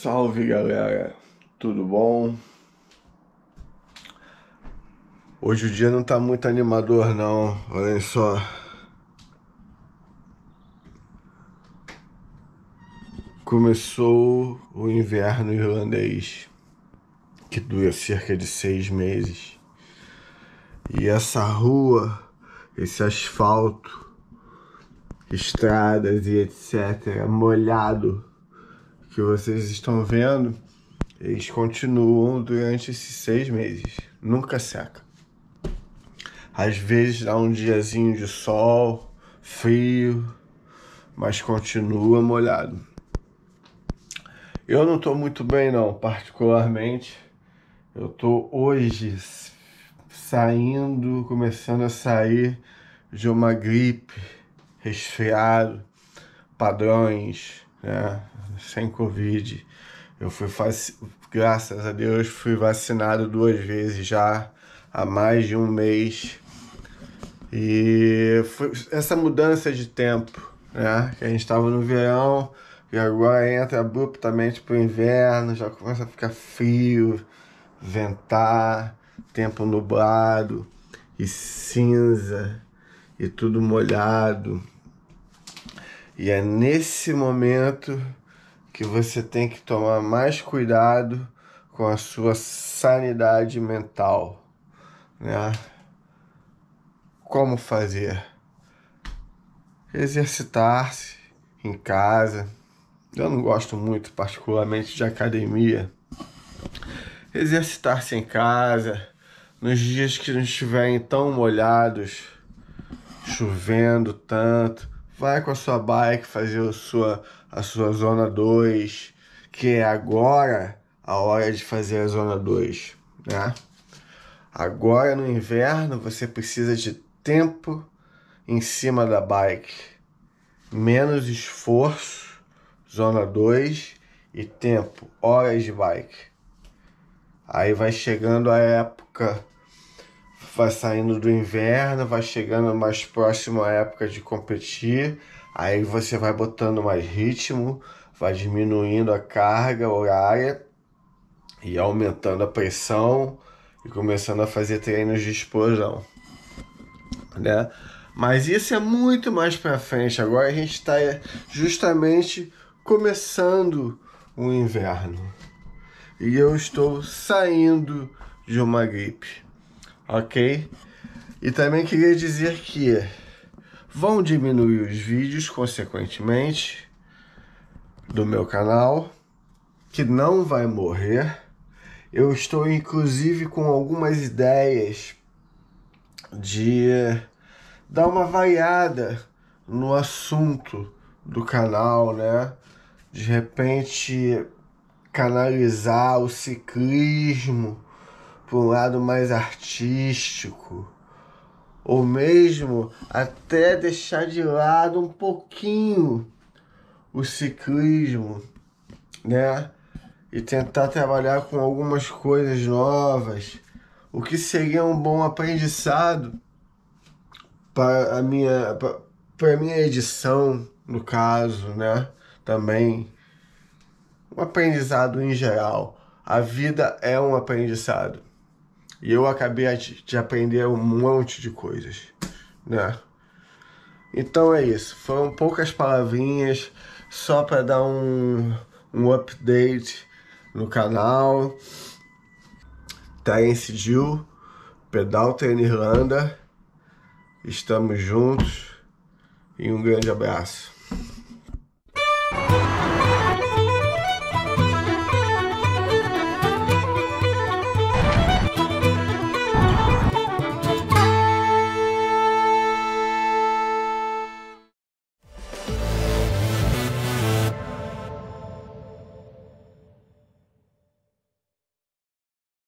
Salve galera, tudo bom? Hoje o dia não tá muito animador não, olhem só. Começou o inverno irlandês, que dura cerca de seis meses. E essa rua, esse asfalto, estradas e etc, molhado que vocês estão vendo, eles continuam durante esses seis meses. Nunca seca. Às vezes dá um diazinho de sol, frio, mas continua molhado. Eu não estou muito bem não, particularmente. Eu estou hoje saindo, começando a sair de uma gripe, resfriado, padrões né? Sem Covid. Eu fui, vac... graças a Deus, fui vacinado duas vezes já há mais de um mês. E foi essa mudança de tempo, né? Que a gente estava no verão e agora entra abruptamente para o inverno, já começa a ficar frio, ventar, tempo nublado e cinza e tudo molhado. E é nesse momento que você tem que tomar mais cuidado com a sua sanidade mental, né? Como fazer? Exercitar-se em casa. Eu não gosto muito, particularmente, de academia. Exercitar-se em casa, nos dias que não estiverem tão molhados, chovendo tanto vai com a sua bike fazer a sua, a sua zona 2, que é agora a hora de fazer a zona 2, né? Agora no inverno você precisa de tempo em cima da bike, menos esforço, zona 2 e tempo, horas de bike. Aí vai chegando a época vai saindo do inverno, vai chegando mais próximo à época de competir, aí você vai botando mais ritmo, vai diminuindo a carga horária e aumentando a pressão e começando a fazer treinos de explosão, né? Mas isso é muito mais para frente. Agora a gente está é, justamente começando o inverno e eu estou saindo de uma gripe ok? E também queria dizer que vão diminuir os vídeos, consequentemente, do meu canal, que não vai morrer. Eu estou inclusive com algumas ideias de dar uma variada no assunto do canal, né? De repente canalizar o ciclismo para um lado mais artístico, ou mesmo até deixar de lado um pouquinho o ciclismo, né? E tentar trabalhar com algumas coisas novas, o que seria um bom aprendizado para a minha para, para a minha edição, no caso, né? Também um aprendizado em geral. A vida é um aprendizado. E eu acabei de aprender um monte de coisas, né? Então é isso. Foram poucas palavrinhas só para dar um, um update no canal. Terence Gil, Pedal Treino Irlanda. Estamos juntos e um grande abraço.